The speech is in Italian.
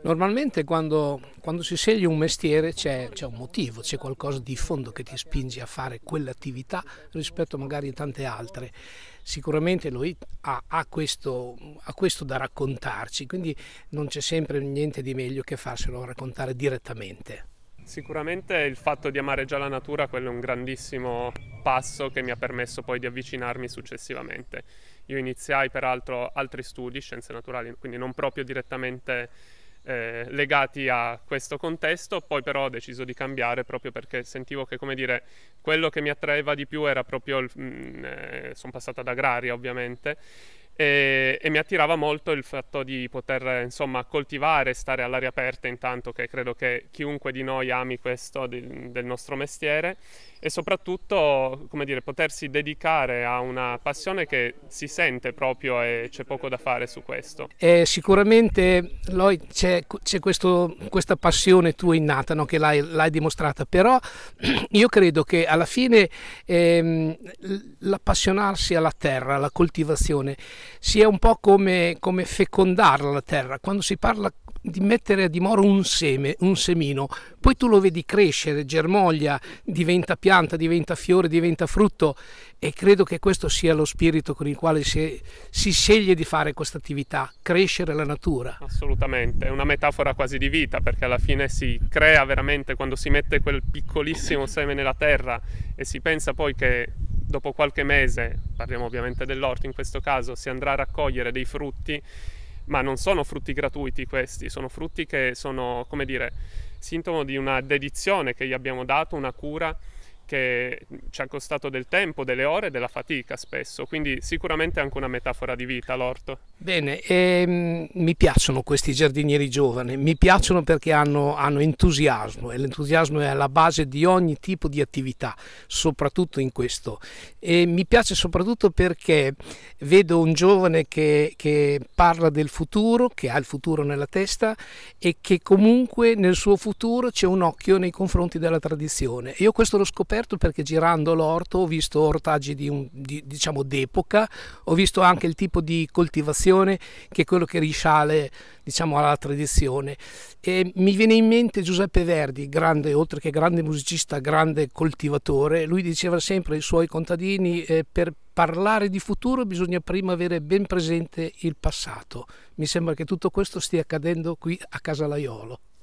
Normalmente quando, quando, si sceglie un mestiere c'è, c'è, un motivo, c'è qualcosa di fondo che ti spinge a fare quell'attività rispetto magari a tante altre. Sicuramente lui ha, ha, questo, ha questo da raccontarci, quindi non c'è sempre niente di meglio che farselo raccontare direttamente. Sicuramente il fatto di amare già la natura, quello è un grandissimo passo che mi ha permesso poi di avvicinarmi successivamente. Io iniziai peraltro altri studi, scienze naturali, quindi non proprio direttamente eh, legati a questo contesto, poi però ho deciso di cambiare proprio perché sentivo che, come dire, quello che mi attraeva di più era proprio, il, mh, mm, eh, sono passata ad agraria ovviamente, e, e, mi attirava molto il fatto di poter insomma coltivare, stare all'aria aperta intanto che credo che chiunque di noi ami questo di, del nostro mestiere e soprattutto come dire potersi dedicare a una passione che si sente proprio e c'è poco da fare su questo. Eh, sicuramente Lloyd, c'è, c'è questo, questa passione tua innata no? che l'hai, l'hai, dimostrata però io credo che alla fine ehm, l'appassionarsi alla terra, alla coltivazione si è un po' come, come fecondarla la terra. Quando si parla di mettere a dimora un seme, un semino, poi tu lo vedi crescere, germoglia, diventa pianta, diventa fiore, diventa frutto e credo che questo sia lo spirito con il quale si, si sceglie di fare questa attività, crescere la natura. Assolutamente, è una metafora quasi di vita perché alla fine si crea veramente quando si mette quel piccolissimo seme nella terra e si pensa poi che dopo qualche mese, parliamo ovviamente dell'orto in questo caso, si andrà a raccogliere dei frutti, ma non sono frutti gratuiti questi, sono frutti che sono, come dire, sintomo di una dedizione che gli abbiamo dato, una cura che ci ha costato del tempo, delle ore e della fatica spesso, quindi sicuramente anche una metafora di vita l'orto. Bene, ehm, mi piacciono questi giardinieri giovani, mi piacciono perché hanno, hanno entusiasmo e l'entusiasmo è alla base di ogni tipo di attività, soprattutto in questo. E mi piace soprattutto perché vedo un giovane che, che parla del futuro, che ha il futuro nella testa e che comunque nel suo futuro c'è un occhio nei confronti della tradizione. Io questo l'ho scoperto scoperto perché girando l'orto ho visto ortaggi di un, di, diciamo d'epoca, ho visto anche il tipo di coltivazione che è quello che risale diciamo, alla tradizione. E mi viene in mente Giuseppe Verdi, grande, oltre che grande musicista, grande coltivatore, lui diceva sempre ai suoi contadini eh, per parlare di futuro bisogna prima avere ben presente il passato. Mi sembra che tutto questo stia accadendo qui a Casalaiolo.